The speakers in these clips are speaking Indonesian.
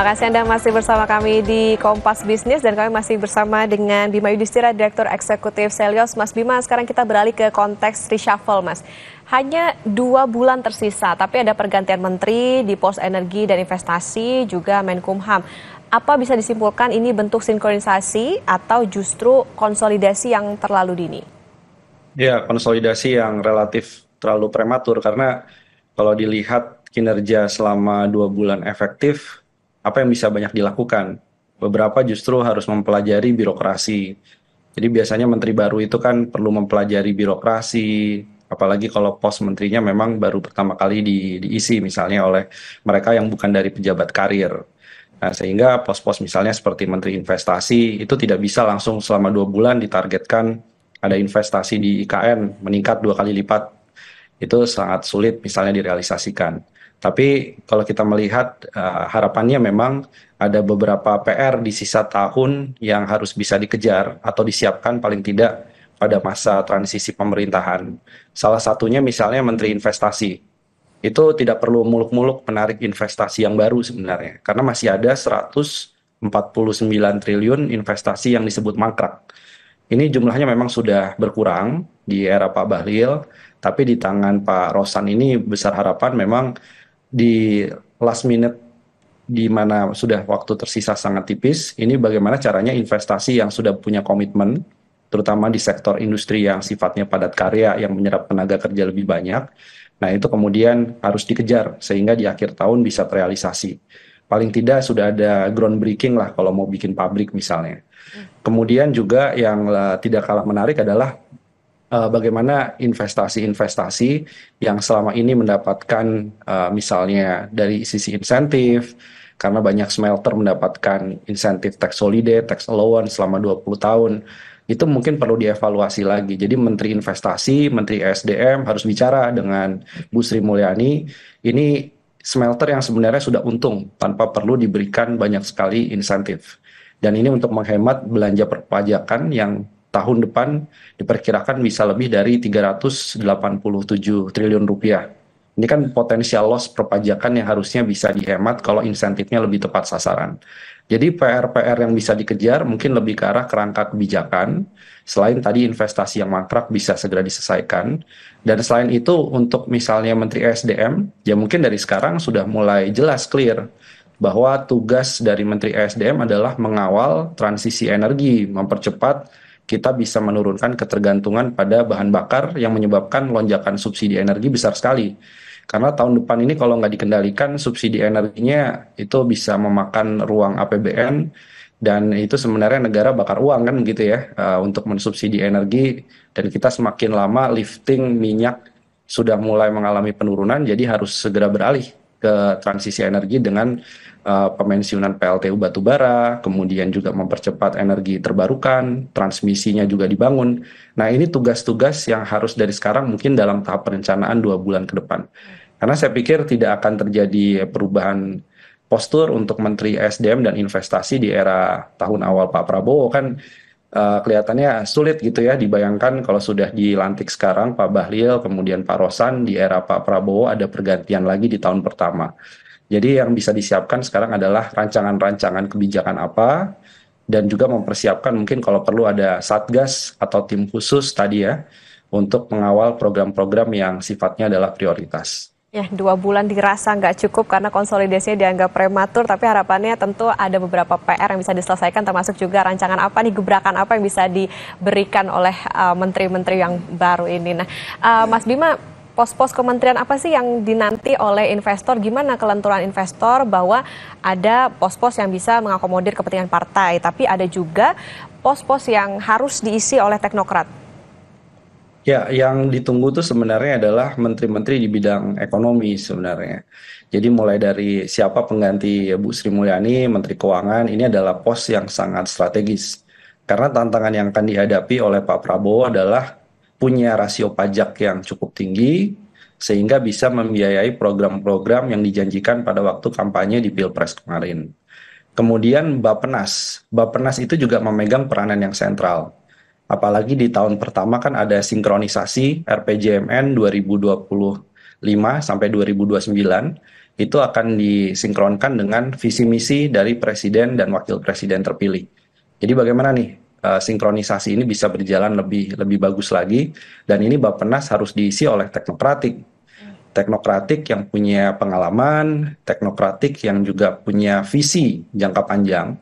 Terima kasih Anda masih bersama kami di Kompas Bisnis dan kami masih bersama dengan Bima Yudhistira, Direktur Eksekutif Selios. Mas Bima, sekarang kita beralih ke konteks reshuffle, Mas. Hanya dua bulan tersisa, tapi ada pergantian menteri di pos energi dan investasi, juga Menkumham. Apa bisa disimpulkan ini bentuk sinkronisasi atau justru konsolidasi yang terlalu dini? Ya, konsolidasi yang relatif terlalu prematur karena kalau dilihat kinerja selama dua bulan efektif apa yang bisa banyak dilakukan. Beberapa justru harus mempelajari birokrasi. Jadi biasanya menteri baru itu kan perlu mempelajari birokrasi, apalagi kalau pos menterinya memang baru pertama kali di, diisi misalnya oleh mereka yang bukan dari pejabat karir. Nah, sehingga pos-pos misalnya seperti menteri investasi itu tidak bisa langsung selama dua bulan ditargetkan ada investasi di IKN meningkat dua kali lipat. Itu sangat sulit misalnya direalisasikan. Tapi kalau kita melihat uh, harapannya memang ada beberapa PR di sisa tahun yang harus bisa dikejar atau disiapkan paling tidak pada masa transisi pemerintahan. Salah satunya misalnya Menteri Investasi. Itu tidak perlu muluk-muluk menarik investasi yang baru sebenarnya karena masih ada 149 triliun investasi yang disebut mangkrak. Ini jumlahnya memang sudah berkurang di era Pak Bahlil, tapi di tangan Pak Rosan ini besar harapan memang di last minute di mana sudah waktu tersisa sangat tipis, ini bagaimana caranya investasi yang sudah punya komitmen, terutama di sektor industri yang sifatnya padat karya yang menyerap tenaga kerja lebih banyak, nah itu kemudian harus dikejar sehingga di akhir tahun bisa terrealisasi. Paling tidak sudah ada groundbreaking lah kalau mau bikin pabrik misalnya. Hmm. Kemudian juga yang eh, tidak kalah menarik adalah Eh, bagaimana investasi-investasi yang selama ini mendapatkan uh, misalnya dari sisi insentif karena banyak smelter mendapatkan insentif tax holiday, tax allowance selama 20 tahun itu mungkin perlu dievaluasi lagi. Jadi Menteri Investasi, Menteri e SDM harus bicara dengan Bu Sri Mulyani ini smelter yang sebenarnya sudah untung tanpa perlu diberikan banyak sekali insentif. Dan ini untuk menghemat belanja perpajakan yang tahun depan diperkirakan bisa lebih dari 387 triliun rupiah. Ini kan potensial loss perpajakan yang harusnya bisa dihemat kalau insentifnya lebih tepat sasaran. Jadi PR-PR yang bisa dikejar mungkin lebih ke arah kerangka kebijakan, selain tadi investasi yang mangkrak bisa segera diselesaikan, dan selain itu untuk misalnya Menteri e SDM, ya mungkin dari sekarang sudah mulai jelas clear bahwa tugas dari Menteri e SDM adalah mengawal transisi energi, mempercepat kita bisa menurunkan ketergantungan pada bahan bakar yang menyebabkan lonjakan subsidi energi besar sekali. Karena tahun depan ini kalau nggak dikendalikan subsidi energinya itu bisa memakan ruang APBN dan itu sebenarnya negara bakar uang kan gitu ya eh, untuk mensubsidi energi dan kita semakin lama lifting minyak sudah mulai mengalami penurunan jadi harus segera beralih ke transisi energi dengan uh, pemensiunan PLTU batubara, kemudian juga mempercepat energi terbarukan, transmisinya juga dibangun. Nah ini tugas-tugas yang harus dari sekarang mungkin dalam tahap perencanaan dua bulan ke depan. Karena saya pikir tidak akan terjadi perubahan postur untuk Menteri SDM dan investasi di era tahun awal Pak Prabowo kan uh, kelihatannya sulit gitu ya dibayangkan kalau sudah dilantik sekarang Pak Bahlil kemudian Pak Rosan di era Pak Prabowo ada pergantian lagi di tahun pertama. Jadi yang bisa disiapkan sekarang adalah rancangan-rancangan kebijakan apa dan juga mempersiapkan mungkin kalau perlu ada satgas atau tim khusus tadi ya untuk mengawal program-program yang sifatnya adalah prioritas. Ya, dua bulan dirasa nggak cukup karena konsolidasinya dianggap prematur, tapi harapannya tentu ada beberapa PR yang bisa diselesaikan, termasuk juga rancangan apa nih, gebrakan apa yang bisa diberikan oleh eh, menteri-menteri uh, yang baru ini. Nah, uh, Mas Bima, pos-pos kementerian apa sih yang dinanti oleh investor? Gimana kelenturan investor bahwa ada pos-pos yang bisa mengakomodir kepentingan partai, tapi ada juga pos-pos yang harus diisi oleh teknokrat? Ya, yang ditunggu tuh sebenarnya adalah menteri-menteri di bidang ekonomi sebenarnya. Jadi mulai dari siapa pengganti Bu Sri Mulyani, Menteri Keuangan, ini adalah pos yang sangat strategis. Karena tantangan yang akan dihadapi oleh Pak Prabowo adalah punya rasio pajak yang cukup tinggi, sehingga bisa membiayai program-program yang dijanjikan pada waktu kampanye di Pilpres kemarin. Kemudian Bapenas, Bapenas itu juga memegang peranan yang sentral Apalagi di tahun pertama kan ada sinkronisasi RPJMN 2025 sampai 2029 itu akan disinkronkan dengan visi misi dari presiden dan wakil presiden terpilih. Jadi bagaimana nih eh, sinkronisasi ini bisa berjalan lebih lebih bagus lagi dan ini Bappenas harus diisi oleh teknokratik. Teknokratik yang punya pengalaman, teknokratik yang juga punya visi jangka panjang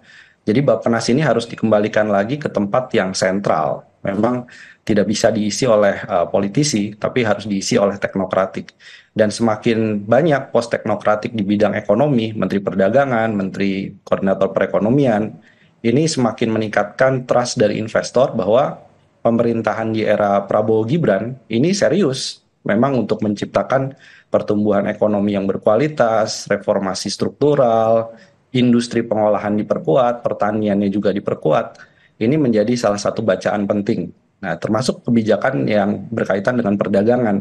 jadi Bapenas ini harus dikembalikan lagi ke tempat yang sentral. Memang tidak bisa diisi oleh uh, politisi, tapi harus diisi oleh teknokratik. Dan semakin banyak pos teknokratik di bidang ekonomi, menteri perdagangan, menteri koordinator perekonomian, ini semakin meningkatkan trust dari investor bahwa pemerintahan di era Prabowo Gibran ini serius memang untuk menciptakan pertumbuhan ekonomi yang berkualitas, reformasi struktural, industri pengolahan diperkuat, pertaniannya juga diperkuat, ini menjadi salah satu bacaan penting. Nah, termasuk kebijakan yang berkaitan dengan perdagangan.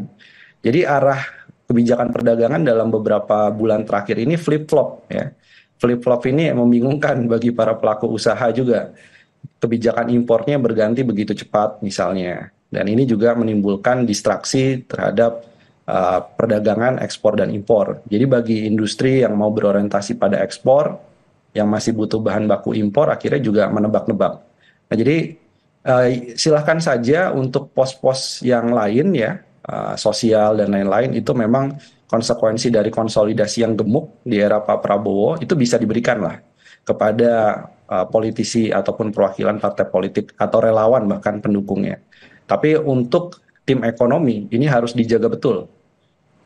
Jadi arah kebijakan perdagangan dalam beberapa bulan terakhir ini flip-flop ya. Flip-flop ini membingungkan bagi para pelaku usaha juga. Kebijakan impornya berganti begitu cepat misalnya. Dan ini juga menimbulkan distraksi terhadap Eh, perdagangan ekspor dan impor. Jadi bagi industri yang mau berorientasi pada ekspor, yang masih butuh bahan baku impor, akhirnya juga menebak-nebak. Nah jadi uh, silahkan saja untuk pos-pos yang lain ya, uh, sosial dan lain-lain itu memang konsekuensi dari konsolidasi yang gemuk di era Pak Prabowo itu bisa diberikan lah kepada uh, politisi ataupun perwakilan partai politik atau relawan bahkan pendukungnya. Tapi untuk tim ekonomi ini harus dijaga betul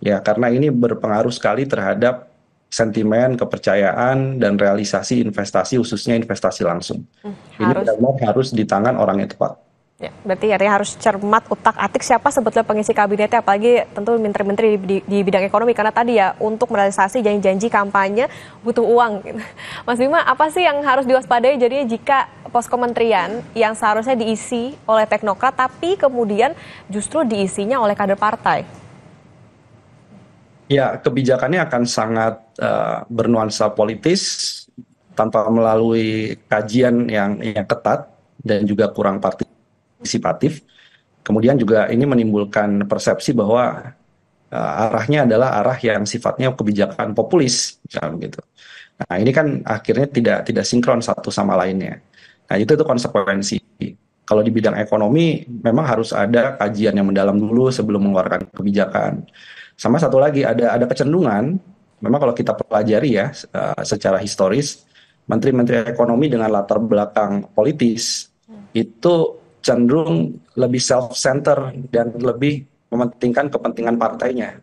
ya karena ini berpengaruh sekali terhadap sentimen kepercayaan dan realisasi investasi khususnya investasi langsung hmm, ini benar-benar harus di tangan orang yang tepat. Ya, berarti artinya harus cermat utak atik siapa sebetulnya pengisi kabinetnya apalagi tentu menteri-menteri di, di, di bidang ekonomi karena tadi ya untuk merealisasi janji-janji kampanye butuh uang. Mas Bima, apa sih yang harus diwaspadai jadinya jika pos kementerian yang seharusnya diisi oleh teknokrat tapi kemudian justru diisinya oleh kader partai? Ya, kebijakannya akan sangat uh, bernuansa politis tanpa melalui kajian yang yang ketat dan juga kurang partisipatif. Kemudian juga ini menimbulkan persepsi bahwa uh, arahnya adalah arah yang sifatnya kebijakan populis, misalnya gitu. Nah, ini kan akhirnya tidak tidak sinkron satu sama lainnya. Nah, itu itu konsekuensi kalau di bidang ekonomi memang harus ada kajian yang mendalam dulu sebelum mengeluarkan kebijakan. Sama satu lagi ada ada kecenderungan memang kalau kita pelajari ya eh, secara historis menteri-menteri ekonomi dengan latar belakang politis hmm. itu cenderung lebih self center dan lebih mementingkan kepentingan partainya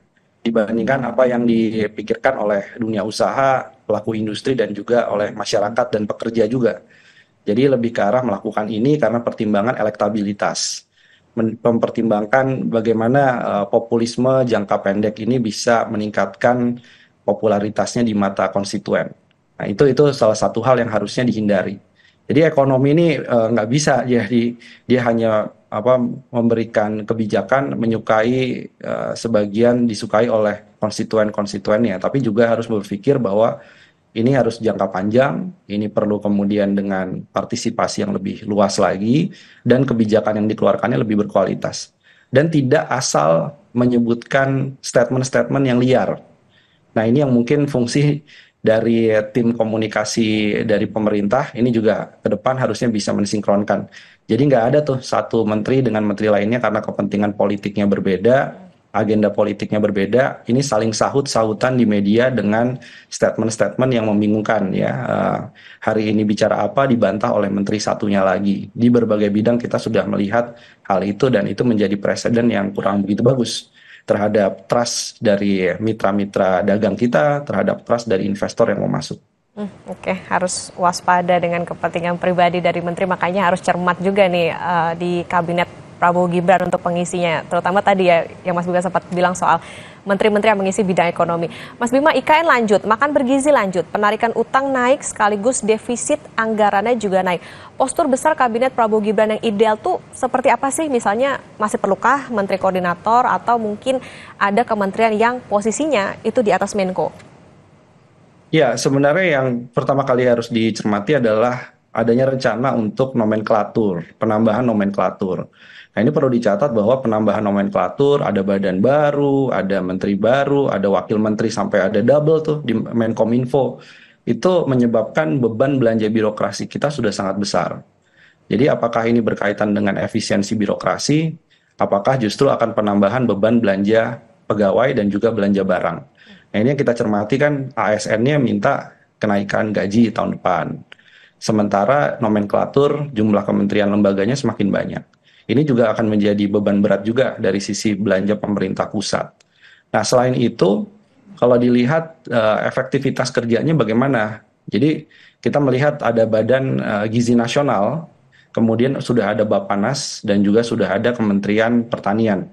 dibandingkan apa yang dipikirkan oleh dunia usaha, pelaku industri dan juga oleh masyarakat dan pekerja juga. Jadi lebih ke arah melakukan ini karena pertimbangan elektabilitas. Mempertimbangkan bagaimana uh, populisme jangka pendek ini bisa meningkatkan popularitasnya di mata konstituen. Nah, itu itu salah satu hal yang harusnya dihindari. Jadi ekonomi ini eh, nggak uh, bisa jadi dia hanya apa memberikan kebijakan menyukai uh, sebagian disukai oleh konstituen-konstituennya, tapi juga harus berpikir bahwa ini harus jangka panjang, ini perlu kemudian dengan partisipasi yang lebih luas lagi, dan kebijakan yang dikeluarkannya lebih berkualitas. Dan tidak asal menyebutkan statement-statement yang liar. Nah ini yang mungkin fungsi dari tim komunikasi dari pemerintah ini juga ke depan harusnya bisa mensinkronkan. Jadi nggak ada tuh satu menteri dengan menteri lainnya karena kepentingan politiknya berbeda, agenda politiknya berbeda, ini saling sahut-sahutan di media dengan statement-statement yang membingungkan ya. Uh, hari ini bicara apa dibantah oleh menteri satunya lagi. Di berbagai bidang kita sudah melihat hal itu dan itu menjadi presiden yang kurang begitu bagus terhadap trust dari mitra-mitra dagang kita, terhadap trust dari investor yang mau masuk. Hmm, Oke, okay. harus waspada dengan kepentingan pribadi dari menteri, makanya harus cermat juga nih uh, di kabinet Prabowo Gibran untuk pengisinya, terutama tadi ya yang Mas Bima sempat bilang soal menteri-menteri yang mengisi bidang ekonomi. Mas Bima, IKN lanjut, makan bergizi lanjut, penarikan utang naik sekaligus defisit anggarannya juga naik. Postur besar kabinet Prabowo Gibran yang ideal tuh seperti apa sih? Misalnya masih perlukah menteri koordinator atau mungkin ada kementerian yang posisinya itu di atas Menko? Ya, sebenarnya yang pertama kali harus dicermati adalah adanya rencana untuk nomenklatur, penambahan nomenklatur. Nah, ini perlu dicatat bahwa penambahan nomenklatur, ada badan baru, ada menteri baru, ada wakil menteri sampai ada double tuh di Menkominfo. Itu menyebabkan beban belanja birokrasi kita sudah sangat besar. Jadi apakah ini berkaitan dengan efisiensi birokrasi? Apakah justru akan penambahan beban belanja pegawai dan juga belanja barang? Nah, ini yang kita cermati kan ASN-nya minta kenaikan gaji tahun depan. Sementara nomenklatur jumlah kementerian lembaganya semakin banyak. Ini juga akan menjadi beban berat juga dari sisi belanja pemerintah pusat. Nah, selain itu, kalau dilihat uh, efektivitas kerjanya bagaimana? Jadi, kita melihat ada badan uh, gizi nasional, kemudian sudah ada Bapanas dan juga sudah ada Kementerian Pertanian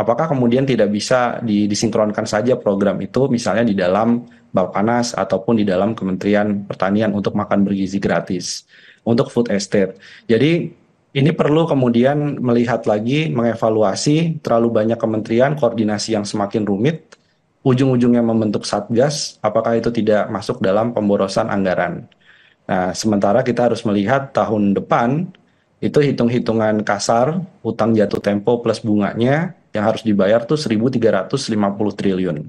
apakah kemudian tidak bisa disinkronkan saja program itu misalnya di dalam Bapanas ataupun di dalam Kementerian Pertanian untuk makan bergizi gratis untuk food estate. Jadi ini perlu kemudian melihat lagi, mengevaluasi terlalu banyak kementerian, koordinasi yang semakin rumit, ujung-ujungnya membentuk satgas, apakah itu tidak masuk dalam pemborosan anggaran. Nah, sementara kita harus melihat tahun depan itu hitung-hitungan kasar, utang jatuh tempo plus bunganya, yang harus dibayar tuh 1.350 triliun.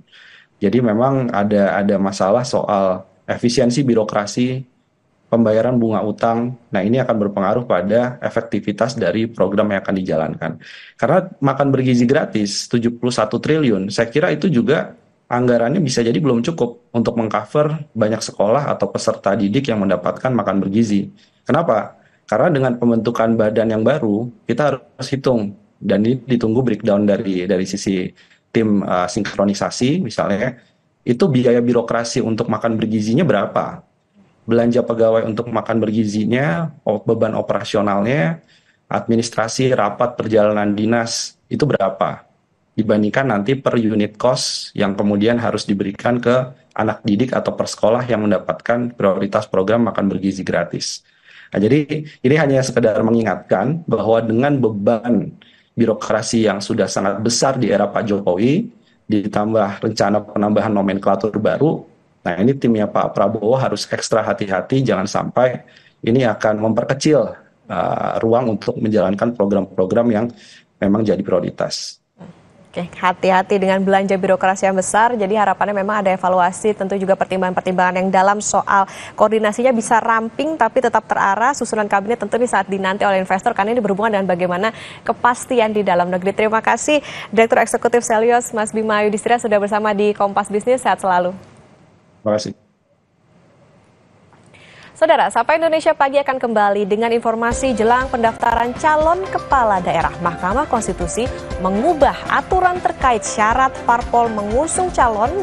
Jadi memang ada ada masalah soal efisiensi birokrasi pembayaran bunga utang. Nah, ini akan berpengaruh pada efektivitas dari program yang akan dijalankan. Karena makan bergizi gratis 71 triliun, saya kira itu juga anggarannya bisa jadi belum cukup untuk mengcover banyak sekolah atau peserta didik yang mendapatkan makan bergizi. Kenapa? Karena dengan pembentukan badan yang baru, kita harus hitung dan ini ditunggu breakdown dari dari sisi tim uh, sinkronisasi misalnya itu biaya birokrasi untuk makan bergizinya berapa belanja pegawai untuk makan bergizinya beban operasionalnya administrasi rapat perjalanan dinas itu berapa dibandingkan nanti per unit cost yang kemudian harus diberikan ke anak didik atau persekolah yang mendapatkan prioritas program makan bergizi gratis. Nah, jadi ini hanya sekedar mengingatkan bahwa dengan beban birokrasi yang sudah sangat besar di era Pak Jokowi, ditambah rencana penambahan nomenklatur baru. Nah ini timnya Pak Prabowo harus ekstra hati-hati, jangan sampai ini akan memperkecil uh, ruang untuk menjalankan program-program yang memang jadi prioritas. Oke, hati-hati dengan belanja birokrasi yang besar. Jadi harapannya memang ada evaluasi, tentu juga pertimbangan-pertimbangan yang dalam soal koordinasinya bisa ramping tapi tetap terarah. Susunan kabinet tentu ini saat dinanti oleh investor karena ini berhubungan dengan bagaimana kepastian di dalam negeri. Terima kasih Direktur Eksekutif Selios Mas Bima Yudhistira sudah bersama di Kompas Bisnis. Sehat selalu. Terima kasih. Saudara, Sapa Indonesia Pagi akan kembali dengan informasi jelang pendaftaran calon kepala daerah. Mahkamah Konstitusi mengubah aturan terkait syarat parpol mengusung calon